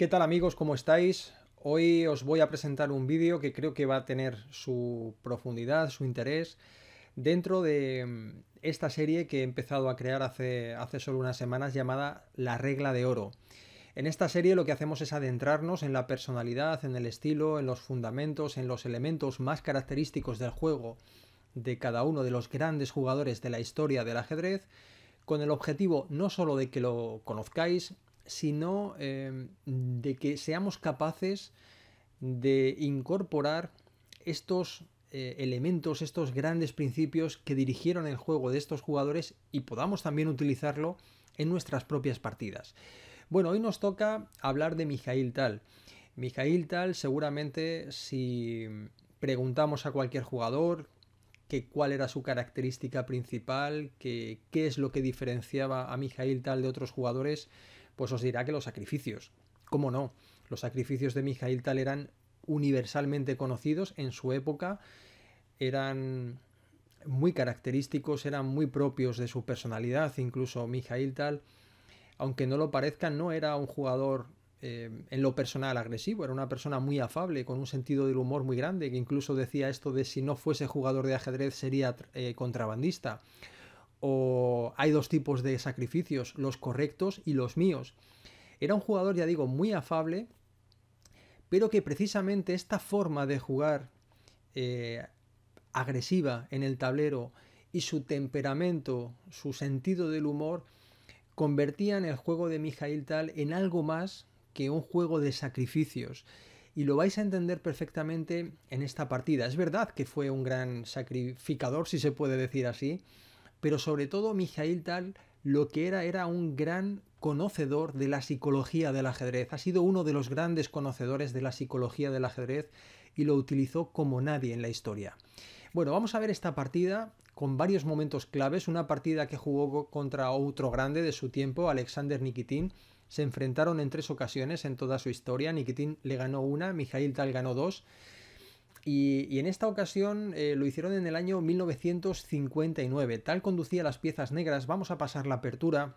¿Qué tal amigos? ¿Cómo estáis? Hoy os voy a presentar un vídeo que creo que va a tener su profundidad, su interés, dentro de mm, esta serie que he empezado a crear hace, hace solo unas semanas llamada La regla de oro. En esta serie lo que hacemos es adentrarnos en la personalidad, en el estilo, en los fundamentos, en los elementos más característicos del juego de cada uno de los grandes jugadores de la historia del ajedrez, con el objetivo no solo de que lo conozcáis, sino em, de que seamos capaces de incorporar estos eh, elementos, estos grandes principios que dirigieron el juego de estos jugadores y podamos también utilizarlo en nuestras propias partidas. Bueno, hoy nos toca hablar de Mijail Tal. Mijail Tal seguramente si preguntamos a cualquier jugador cuál era su característica principal, qué es lo que diferenciaba a Mijail Tal de otros jugadores, pues os dirá que los sacrificios. ¿Cómo no? Los sacrificios de Mijail Tal eran universalmente conocidos en su época, eran muy característicos, eran muy propios de su personalidad, incluso Mijail Tal, aunque no lo parezca, no era un jugador eh, en lo personal agresivo, era una persona muy afable, con un sentido del humor muy grande, que incluso decía esto de si no fuese jugador de ajedrez sería eh, contrabandista o hay dos tipos de sacrificios, los correctos y los míos. Era un jugador, ya digo, muy afable, pero que precisamente esta forma de jugar eh, agresiva en el tablero y su temperamento, su sentido del humor, convertían el juego de Mijail Tal en algo más que un juego de sacrificios. Y lo vais a entender perfectamente en esta partida. Es verdad que fue un gran sacrificador, si se puede decir así, pero sobre todo Mijail Tal lo que era era un gran conocedor de la psicología del ajedrez. Ha sido uno de los grandes conocedores de la psicología del ajedrez y lo utilizó como nadie en la historia. Bueno, vamos a ver esta partida con varios momentos claves, una partida que jugó contra otro grande de su tiempo, Alexander Nikitin. Se enfrentaron en tres ocasiones en toda su historia. Nikitin le ganó una, Mijail Tal ganó dos. Y, en esta ocasión eh, lo hicieron en el año 1959. Tal conducía las piezas negras. Vamos a pasar la apertura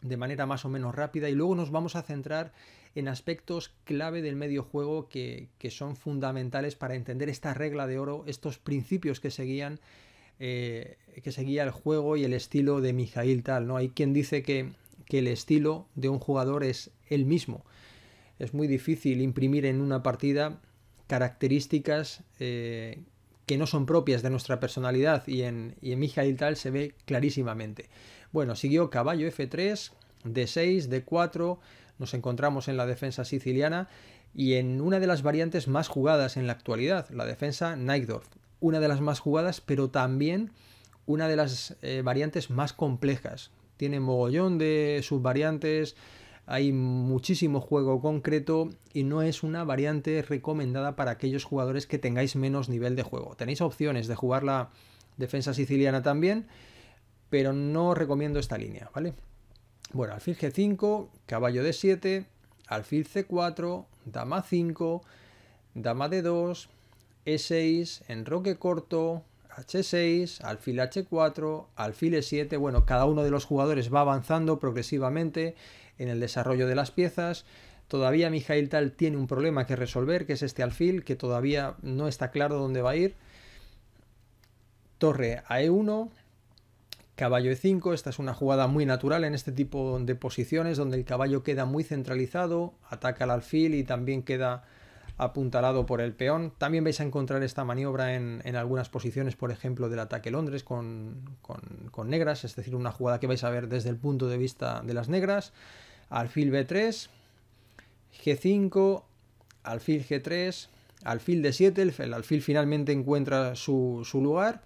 de manera más o menos rápida y luego nos vamos a centrar en aspectos clave del medio juego que, son fundamentales para entender esta regla de oro, estos principios que seguían eh, que seguía el juego y el estilo de Mijail Tal. ¿no? Hay quien dice que, que, el estilo de un jugador es el mismo. Es muy difícil imprimir en una partida características eh, que no son propias de nuestra personalidad y en, y en Tal se ve clarísimamente. Bueno, siguió caballo F3, D6, D4, nos encontramos en la defensa siciliana y en una de las variantes más jugadas en la actualidad, la defensa Neidorf. Una de las más jugadas, pero también una de las eh, variantes más complejas. Tiene mogollón de subvariantes, variantes hay muchísimo juego concreto y no es una variante recomendada para aquellos jugadores que tengáis menos nivel de juego. Tenéis opciones de jugar la defensa siciliana también, pero no recomiendo esta línea, ¿vale? Bueno, alfil G5, caballo D7, alfil C4, dama 5, dama D2, E6, enroque corto, H6, alfil H4, alfil E7. Bueno, cada uno de los jugadores va avanzando progresivamente en el desarrollo de las piezas. Todavía Mijail Tal tiene un problema que resolver, que es este alfil, que todavía no está claro dónde va a ir. Torre a E1, caballo E5. Esta es una jugada muy natural en este tipo de posiciones, donde el caballo queda muy centralizado, ataca al alfil y también queda apuntalado por el peón. También vais a encontrar esta maniobra en, algunas posiciones, por ejemplo, del ataque Londres con, negras, es decir, una jugada que vais a ver desde el punto de vista de las negras. Alfil B3, G5, alfil G3, alfil D7, el alfil finalmente encuentra su, su, lugar,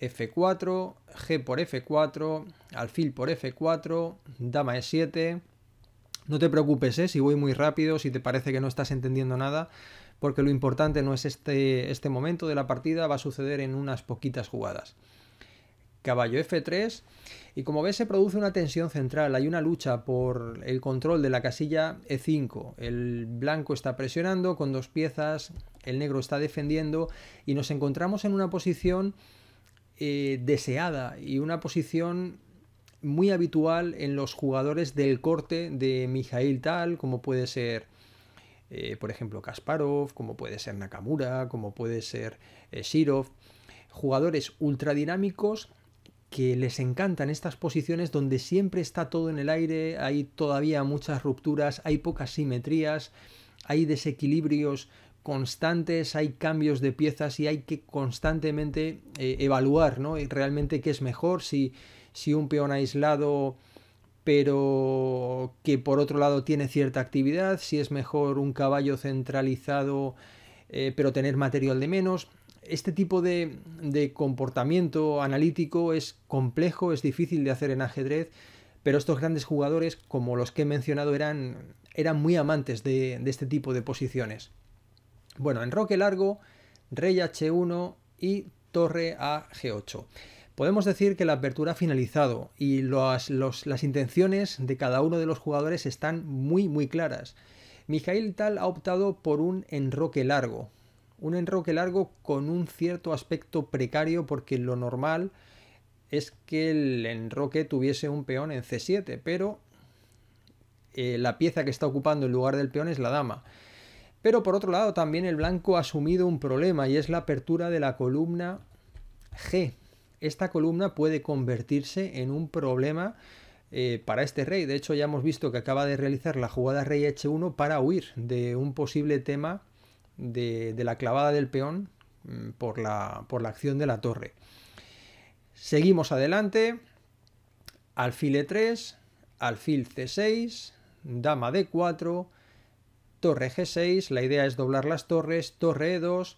F4, G por F4, alfil por F4, dama E7, no te preocupes ¿eh? si voy muy rápido, si te parece que no estás entendiendo nada, porque lo importante no es este, este momento de la partida, va a suceder en unas poquitas jugadas. Caballo F3 y como ves se produce una tensión central, hay una lucha por el control de la casilla E5. El blanco está presionando con dos piezas, el negro está defendiendo y nos encontramos en una posición eh, deseada y una posición muy habitual en los jugadores del corte de Mijail Tal, como puede ser, eh, por ejemplo, Kasparov, como puede ser Nakamura, como puede ser eh, Shirov. Jugadores ultradinámicos que les encantan estas posiciones donde siempre está todo en el aire, hay todavía muchas rupturas, hay pocas simetrías, hay desequilibrios constantes, hay cambios de piezas y hay que constantemente eh, evaluar realmente qué es mejor, si si un peón aislado pero que por otro lado tiene cierta actividad, si es mejor un caballo centralizado eh, pero tener material de menos. Este tipo de, comportamiento analítico es complejo, es difícil de hacer en ajedrez, pero estos grandes jugadores, como los que he mencionado, eran, eran muy amantes de, este tipo de posiciones. Bueno, en Roque largo, rey h1 y torre a g8. Podemos decir que la apertura ha finalizado y las intenciones de cada uno de los jugadores están muy muy claras. Mijail Tal ha optado por un enroque largo, un enroque largo con un cierto aspecto precario porque lo normal es que el enroque tuviese un peón en C7, pero eh, la pieza que está ocupando el lugar del peón es la dama. Pero por otro lado también el blanco ha asumido un problema y es la apertura de la columna G, esta columna puede convertirse en un problema eh, para este rey. De hecho, ya hemos visto que acaba de realizar la jugada rey h1 para huir de un posible tema de, la clavada del peón mm, por por la acción de la torre. Seguimos adelante. Alfil e3, alfil c6, dama d4, torre g6. La idea es doblar las torres, torre e2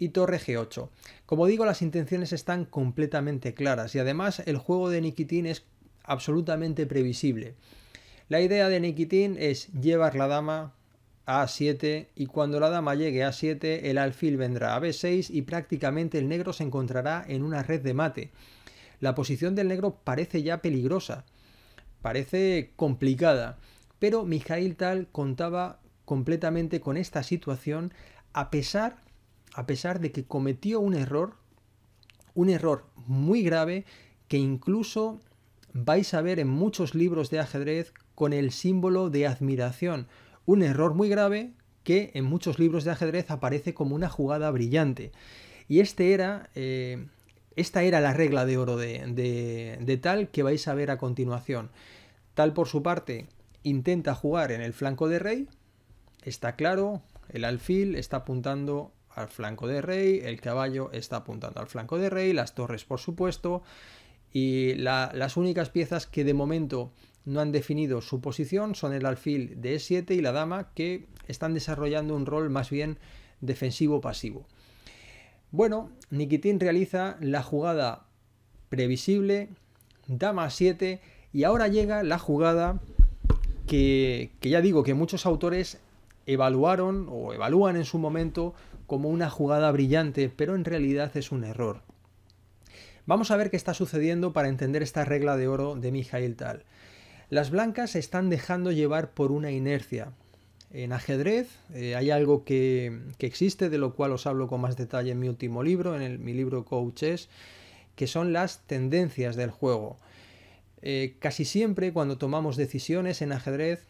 y torre G8. Como digo, las intenciones están completamente claras y además el juego de Nikitin es absolutamente previsible. La idea de Nikitin es llevar la dama a 7 y cuando la dama llegue a 7 el alfil vendrá a B6 y prácticamente el negro se encontrará en una red de mate. La posición del negro parece ya peligrosa, parece complicada, pero Mijail Tal contaba completamente con esta situación a pesar a pesar de que cometió un error, un error muy grave que incluso vais a ver en muchos libros de ajedrez con el símbolo de admiración. Un error muy grave que en muchos libros de ajedrez aparece como una jugada brillante. Y este era, eh, esta era la regla de oro de, de tal que vais a ver a continuación. Tal por su parte intenta jugar en el flanco de rey, está claro, el alfil está apuntando al flanco de rey, el caballo está apuntando al flanco de rey, las torres por supuesto, y las únicas piezas que de momento no han definido su posición son el alfil de E7 y la dama que están desarrollando un rol más bien defensivo-pasivo. Bueno, Nikitin realiza la jugada previsible, dama 7 y ahora llega la jugada que, que ya digo que muchos autores evaluaron o evalúan en su momento como una jugada brillante, pero en realidad es un error. Vamos a ver qué está sucediendo para entender esta regla de oro de Mijail Tal. Las blancas se están dejando llevar por una inercia. En ajedrez eh, hay algo que, existe, de lo cual os hablo con más detalle en mi último libro, en mi libro Coaches, que son las tendencias del juego. Eh, casi siempre cuando tomamos decisiones en ajedrez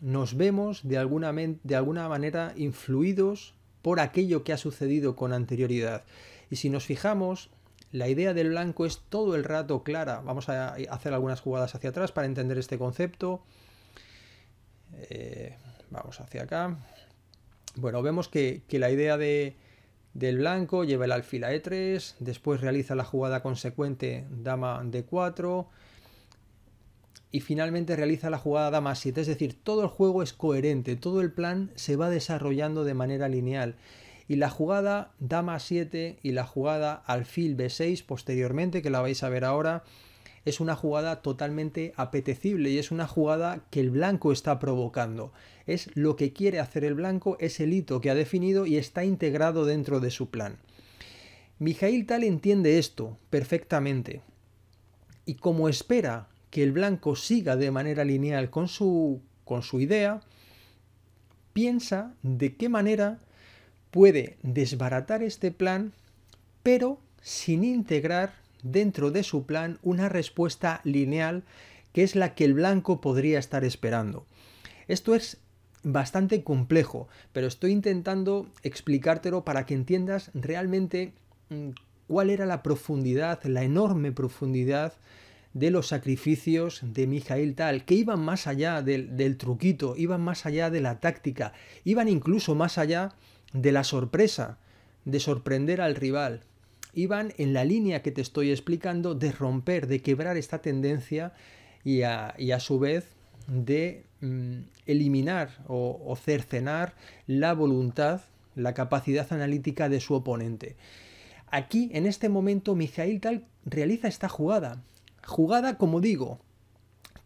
nos vemos de alguna, manera influidos por aquello que ha sucedido con anterioridad. Y si nos fijamos, la idea del blanco es todo el rato clara. Vamos a eh, hacer algunas jugadas hacia atrás para entender este concepto. Eh, vamos hacia acá. Bueno, vemos que, la idea de, del blanco lleva el alfil a E3, después realiza la jugada consecuente dama D4, y finalmente realiza la jugada dama 7. Es decir, todo el juego es coherente, todo el plan se va desarrollando de manera lineal. Y la jugada dama 7 y la jugada alfil b6 posteriormente, que la vais a ver ahora, es una jugada totalmente apetecible y es una jugada que el blanco está provocando. Es lo que quiere hacer el blanco, es el hito que ha definido y está integrado dentro de su plan. Mijail Tal entiende esto perfectamente. Y como espera que el blanco siga de manera lineal con su, con su idea, piensa de qué manera puede desbaratar este plan, pero sin integrar dentro de su plan una respuesta lineal que es la que el blanco podría estar esperando. Esto es bastante complejo, pero estoy intentando explicártelo para que entiendas realmente mm, cuál era la profundidad, la enorme profundidad de los sacrificios de Mijail Tal, que iban más allá del, truquito, iban más allá de la táctica, iban incluso más allá de la sorpresa, de sorprender al rival. Iban en la línea que te estoy explicando de romper, de quebrar esta tendencia y a, su vez de mm, eliminar o, o cercenar la voluntad, la capacidad analítica de su oponente. Aquí, en este momento, Mijail Tal realiza esta jugada. Jugada, como digo,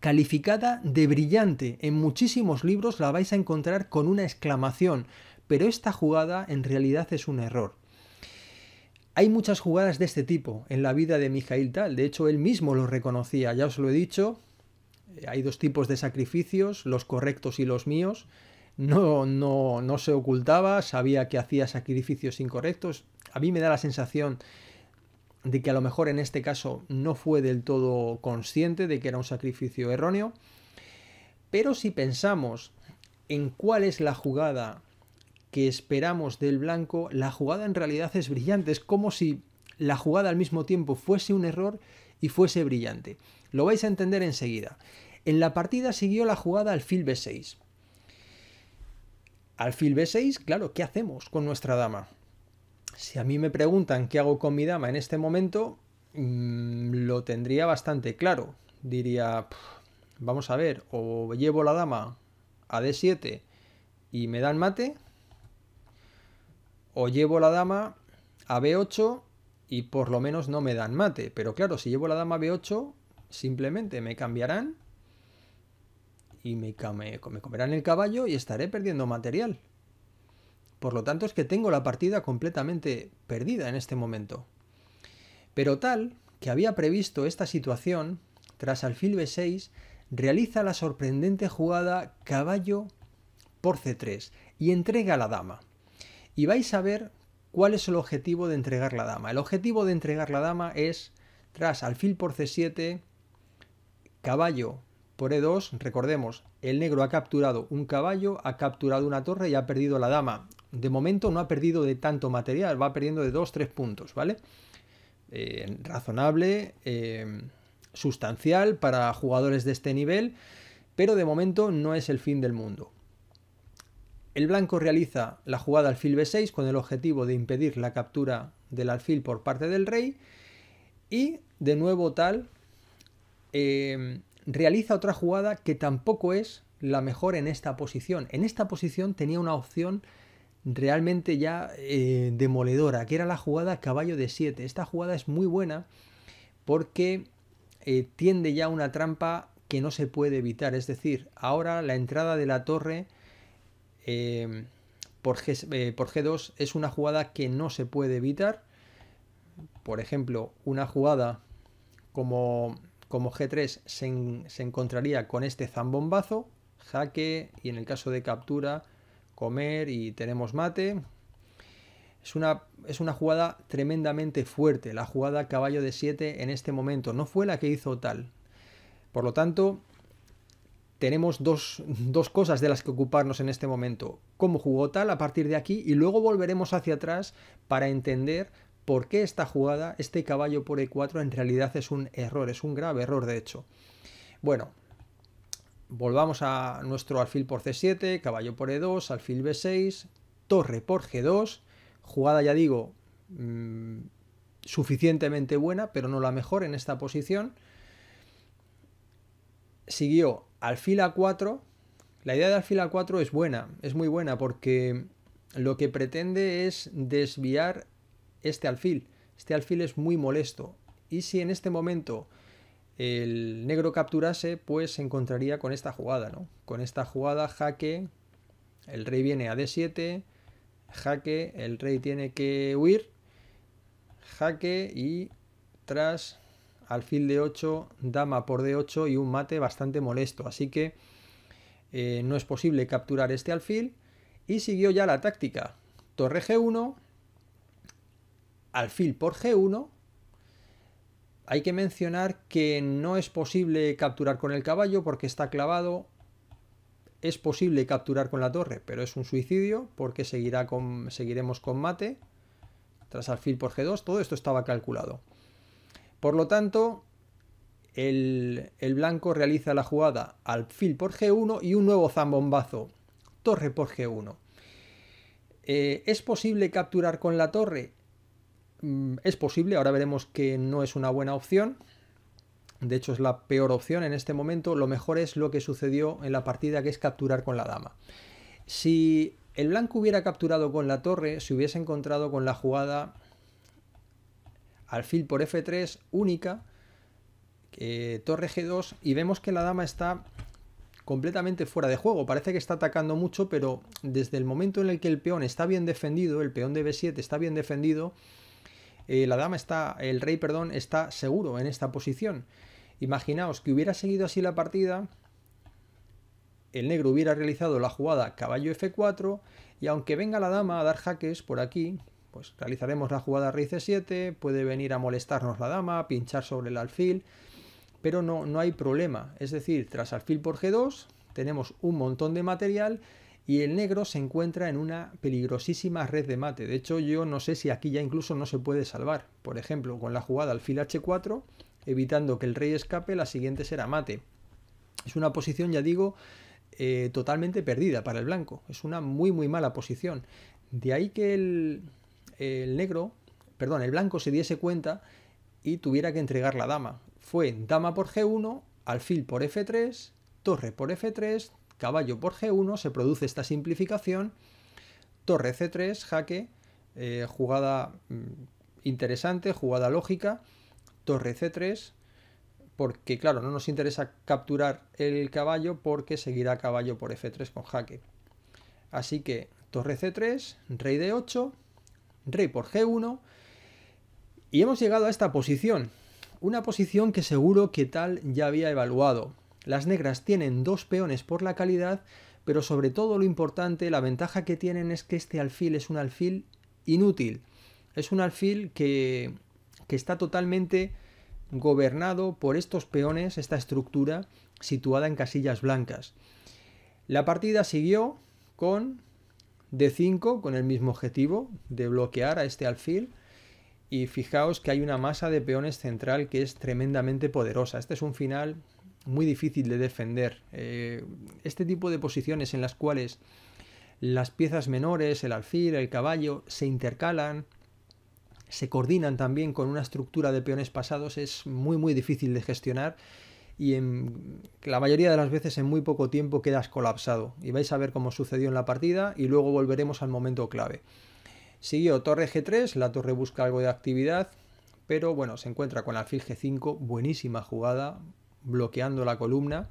calificada de brillante. En muchísimos libros la vais a encontrar con una exclamación, pero esta jugada en realidad es un error. Hay muchas jugadas de este tipo en la vida de Mijail Tal, de hecho él mismo lo reconocía, ya os lo he dicho, hay dos tipos de sacrificios, los correctos y los míos. No, no, no se ocultaba, sabía que hacía sacrificios incorrectos. A mí me da la sensación de que a lo mejor en este caso no fue del todo consciente de que era un sacrificio erróneo. Pero si pensamos en cuál es la jugada que esperamos del blanco, la jugada en realidad es brillante. Es como si la jugada al mismo tiempo fuese un error y fuese brillante. Lo vais a entender enseguida. En la partida siguió la jugada alfil b6. Alfil b6, claro, ¿qué hacemos con nuestra dama? si a mí me preguntan qué hago con mi dama en este momento, mm, lo tendría bastante claro. Diría, vamos a ver, o llevo la dama a D7 y me dan mate, o llevo la dama a B8 y por lo menos no me dan mate. Pero claro, si llevo la dama a B8, simplemente me cambiarán y me comerán el caballo y estaré perdiendo material. Por lo tanto es que tengo la partida completamente perdida en este momento. Pero tal que había previsto esta situación, tras alfil b6, realiza la sorprendente jugada caballo por c3 y entrega a la dama. Y vais a ver cuál es el objetivo de entregar la dama. El objetivo de entregar la dama es, tras alfil por c7, caballo por e2, recordemos, el negro ha capturado un caballo, ha capturado una torre y ha perdido la dama de momento no ha perdido de tanto material, va perdiendo de 2-3 puntos, ¿vale? Eh, razonable, eh, sustancial para jugadores de este nivel, pero de momento no es el fin del mundo. El blanco realiza la jugada alfil b6 con el objetivo de impedir la captura del alfil por parte del rey y de nuevo tal eh, realiza otra jugada que tampoco es la mejor en esta posición. En esta posición tenía una opción realmente ya eh, demoledora, que era la jugada caballo de 7. Esta jugada es muy buena porque eh, tiende ya una trampa que no se puede evitar. Es decir, ahora la entrada de la torre eh, por, G, 2 es una jugada que no se puede evitar. Por ejemplo, una jugada como, G3 se encontraría con este zambombazo, jaque y en el caso de captura comer y tenemos mate. Es una, es una jugada tremendamente fuerte, la jugada caballo de 7 en este momento. No fue la que hizo tal. Por lo tanto, tenemos dos, dos, cosas de las que ocuparnos en este momento. Cómo jugó tal a partir de aquí y luego volveremos hacia atrás para entender por qué esta jugada, este caballo por E4, en realidad es un error, es un grave error de hecho. Bueno, volvamos a nuestro alfil por c7, caballo por e2, alfil b6, torre por g2, jugada ya digo mm, suficientemente buena, pero no la mejor en esta posición. Siguió alfil a4. La idea de alfil a4 es buena, es muy buena porque lo que pretende es desviar este alfil. Este alfil es muy molesto y si en este momento el negro capturase, pues se encontraría con esta jugada, ¿no? Con esta jugada jaque, el rey viene a d7, jaque, el rey tiene que huir, jaque y tras alfil de 8, dama por d8 y un mate bastante molesto. Así que eh, no es posible capturar este alfil y siguió ya la táctica. Torre g1, alfil por g1 hay que mencionar que no es posible capturar con el caballo porque está clavado. Es posible capturar con la torre, pero es un suicidio porque seguirá seguiremos con mate. Tras alfil por G2, todo esto estaba calculado. Por lo tanto, el, blanco realiza la jugada alfil por G1 y un nuevo zambombazo. Torre por G1. Eh, ¿Es posible capturar con la torre? Mm, es posible, ahora veremos que no es una buena opción. De hecho es la peor opción en este momento. Lo mejor es lo que sucedió en la partida, que es capturar con la dama. Si el blanco hubiera capturado con la torre, se hubiese encontrado con la jugada alfil por f3 única, eh, torre g2, y vemos que la dama está completamente fuera de juego. Parece que está atacando mucho, pero desde el momento en el que el peón está bien defendido, el peón de b7 está bien defendido, eh, la dama está, el rey, perdón, está seguro en esta posición. Imaginaos que hubiera seguido así la partida, el negro hubiera realizado la jugada caballo f4 y aunque venga la dama a dar jaques por aquí, pues realizaremos la jugada rey c7, puede venir a molestarnos la dama, pinchar sobre el alfil, pero no, no hay problema. Es decir, tras alfil por g2 tenemos un montón de material y el negro se encuentra en una peligrosísima red de mate. De hecho, yo no sé si aquí ya incluso no se puede salvar. Por ejemplo, con la jugada alfil h4, evitando que el rey escape, la siguiente será mate. Es una posición, ya digo, eh, totalmente perdida para el blanco. Es una muy, muy mala posición. De ahí que el, el negro, perdón, el blanco se diese cuenta y tuviera que entregar la dama. Fue dama por g1, alfil por f3, torre por f3, caballo por G1, se produce esta simplificación, torre C3, jaque, eh, jugada mm, interesante, jugada lógica, torre C3, porque claro, no nos interesa capturar el caballo porque seguirá caballo por F3 con jaque. Así que torre C3, rey D8, rey por G1, y hemos llegado a esta posición, una posición que seguro que tal ya había evaluado. Las negras tienen dos peones por la calidad, pero sobre todo lo importante, la ventaja que tienen es que este alfil es un alfil inútil. Es un alfil que, está totalmente gobernado por estos peones, esta estructura situada en casillas blancas. La partida siguió con D5, con el mismo objetivo de bloquear a este alfil. Y fijaos que hay una masa de peones central que es tremendamente poderosa. Este es un final muy difícil de defender. Eh, este tipo de posiciones en las cuales las piezas menores, el alfil, el caballo, se intercalan, se coordinan también con una estructura de peones pasados, es muy muy difícil de gestionar y en la mayoría de las veces en muy poco tiempo quedas colapsado. Y vais a ver cómo sucedió en la partida y luego volveremos al momento clave. Siguió torre G3, la torre busca algo de actividad, pero bueno, se encuentra con alfil G5, buenísima jugada, bloqueando la columna.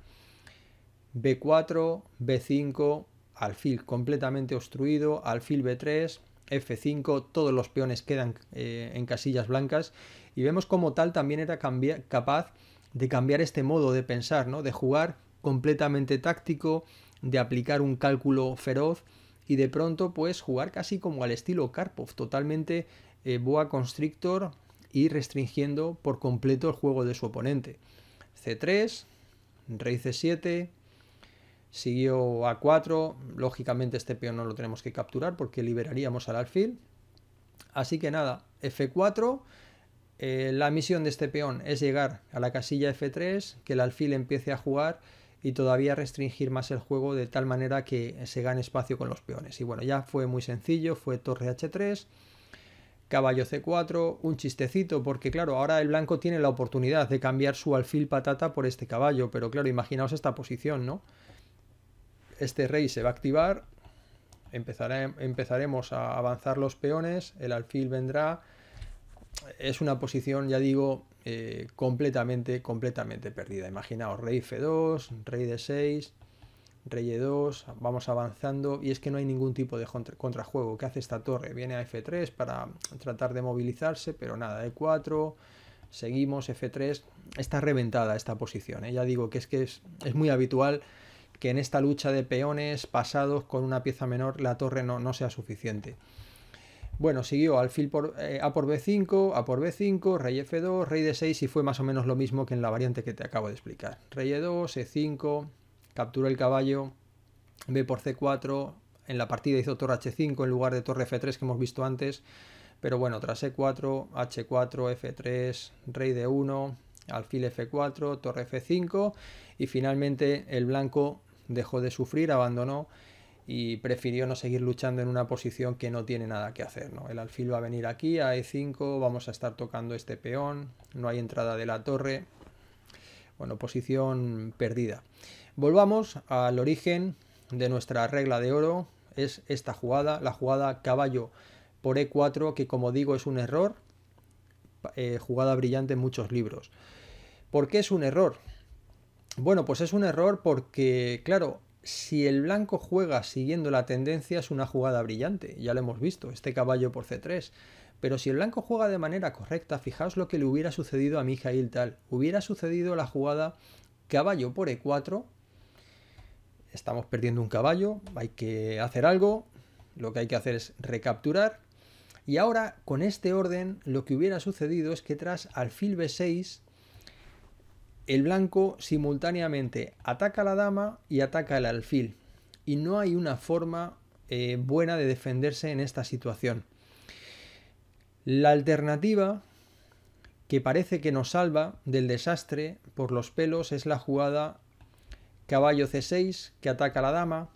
B4, B5, alfil completamente obstruido, alfil B3, F5, todos los peones quedan eh, en casillas blancas y vemos como tal también era capaz de cambiar este modo de pensar, ¿no? de jugar completamente táctico, de aplicar un cálculo feroz y de pronto pues jugar casi como al estilo Karpov, totalmente eh, boa constrictor y restringiendo por completo el juego de su oponente. C3, rey c 7, siguió A4, lógicamente este peón no lo tenemos que capturar porque liberaríamos al alfil. Así que nada, F4, eh, la misión de este peón es llegar a la casilla F3, que el alfil empiece a jugar y todavía restringir más el juego de tal manera que se gane espacio con los peones. Y bueno, ya fue muy sencillo, fue torre H3, caballo c4, un chistecito, porque claro, ahora el blanco tiene la oportunidad de cambiar su alfil patata por este caballo, pero claro, imaginaos esta posición, ¿no? Este rey se va a activar, empezaremos a avanzar los peones, el alfil vendrá, es una posición, ya digo, eh, completamente, completamente perdida. Imaginaos, rey f2, rey d6, rey 2 vamos avanzando y es que no hay ningún tipo de contrajuego. que hace esta torre? Viene a F3 para tratar de movilizarse, pero nada, E4, seguimos, F3, está reventada esta posición. ¿eh? Ya digo que es que es, muy habitual que en esta lucha de peones pasados con una pieza menor la torre no, sea suficiente. Bueno, siguió alfil por, eh, A por B5, A por B5, rey F2, rey D6 y fue más o menos lo mismo que en la variante que te acabo de explicar. Rey E2, E5, capturó el caballo, B por C4, en la partida hizo torre H5 en lugar de torre F3 que hemos visto antes, pero bueno, tras E4, H4, F3, rey de 1, alfil F4, torre F5 y finalmente el blanco dejó de sufrir, abandonó y prefirió no seguir luchando en una posición que no tiene nada que hacer. El alfil va a venir aquí a E5, vamos a estar tocando este peón, no hay entrada de la torre, bueno, posición perdida. Volvamos al origen de nuestra regla de oro, es esta jugada, la jugada caballo por E4, que como digo es un error, eh, jugada brillante en muchos libros. ¿Por qué es un error? Bueno, pues es un error porque, claro, si el blanco juega siguiendo la tendencia es una jugada brillante, ya lo hemos visto, este caballo por C3. Pero si el blanco juega de manera correcta, fijaos lo que le hubiera sucedido a Mijail Tal. Hubiera sucedido la jugada caballo por E4 estamos perdiendo un caballo, hay que hacer algo, lo que hay que hacer es recapturar. Y ahora, con este orden, lo que hubiera sucedido es que tras alfil b6, el blanco simultáneamente ataca a la dama y ataca al alfil. Y no hay una forma eh, buena de defenderse en esta situación. La alternativa que parece que nos salva del desastre por los pelos es la jugada caballo c6 que ataca a la dama,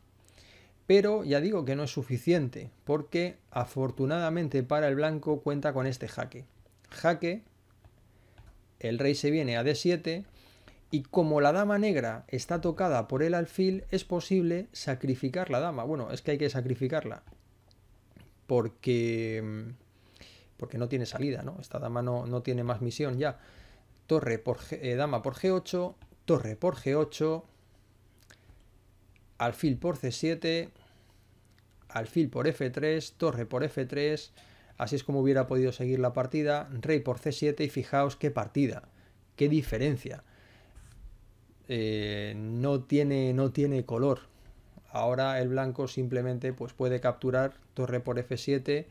pero ya digo que no es suficiente, porque afortunadamente para el blanco cuenta con este jaque. Jaque, el rey se viene a d7, y como la dama negra está tocada por el alfil, es posible sacrificar la dama. Bueno, es que hay que sacrificarla, porque, porque no tiene salida, ¿no? Esta dama no, no tiene más misión ya. Torre por eh, dama por g8, torre por g8, alfil por c7, alfil por f3, torre por f3, así es como hubiera podido seguir la partida, rey por c7 y fijaos qué partida, qué diferencia. Eh, no, tiene, no tiene color. Ahora el blanco simplemente pues, puede capturar torre por f7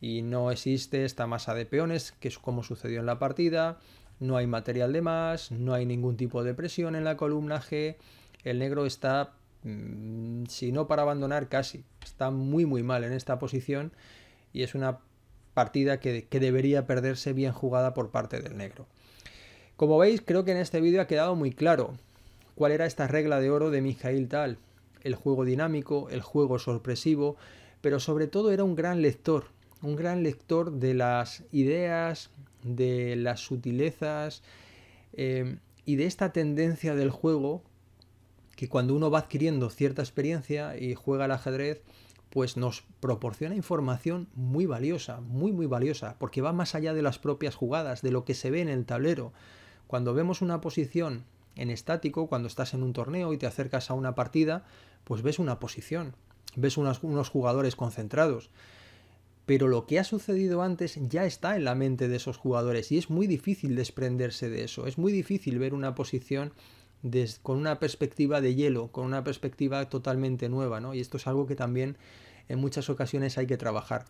y no existe esta masa de peones, que es como sucedió en la partida, no hay material de más, no hay ningún tipo de presión en la columna G, el negro está Mm, si no para abandonar, casi. Está muy, muy mal en esta posición y es una partida que, debería perderse bien jugada por parte del negro. Como veis, creo que en este vídeo ha quedado muy claro cuál era esta regla de oro de Mijail Tal. El juego dinámico, el juego sorpresivo, pero sobre todo era un gran lector, un gran lector de las ideas, de las sutilezas eh, y de esta tendencia del juego y cuando uno va adquiriendo cierta experiencia y juega al ajedrez, pues nos proporciona información muy valiosa, muy muy valiosa, porque va más allá de las propias jugadas, de lo que se ve en el tablero. Cuando vemos una posición en estático, cuando estás en un torneo y te acercas a una partida, pues ves una posición, ves unos, unos jugadores concentrados. Pero lo que ha sucedido antes ya está en la mente de esos jugadores y es muy difícil desprenderse de eso, es muy difícil ver una posición con una perspectiva de hielo, con una perspectiva totalmente nueva, ¿no? Y esto es algo que también en muchas ocasiones hay que trabajar.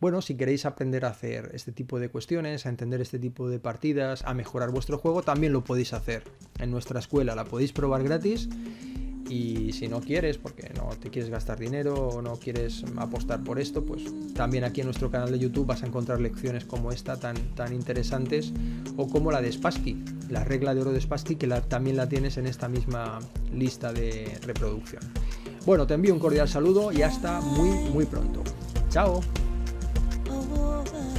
Bueno, si queréis aprender a hacer este tipo de cuestiones, a entender este tipo de partidas, a mejorar vuestro juego, también lo podéis hacer en nuestra escuela, la podéis probar gratis y si no quieres, porque no te quieres gastar dinero o no quieres apostar por esto, pues también aquí en nuestro canal de YouTube vas a encontrar lecciones como esta tan, tan interesantes o como la de Spassky, la regla de oro de Spassky, que también la tienes en esta misma lista de reproducción. Bueno, te envío un cordial saludo y hasta muy, muy pronto. ¡Chao! Oh, oh, oh.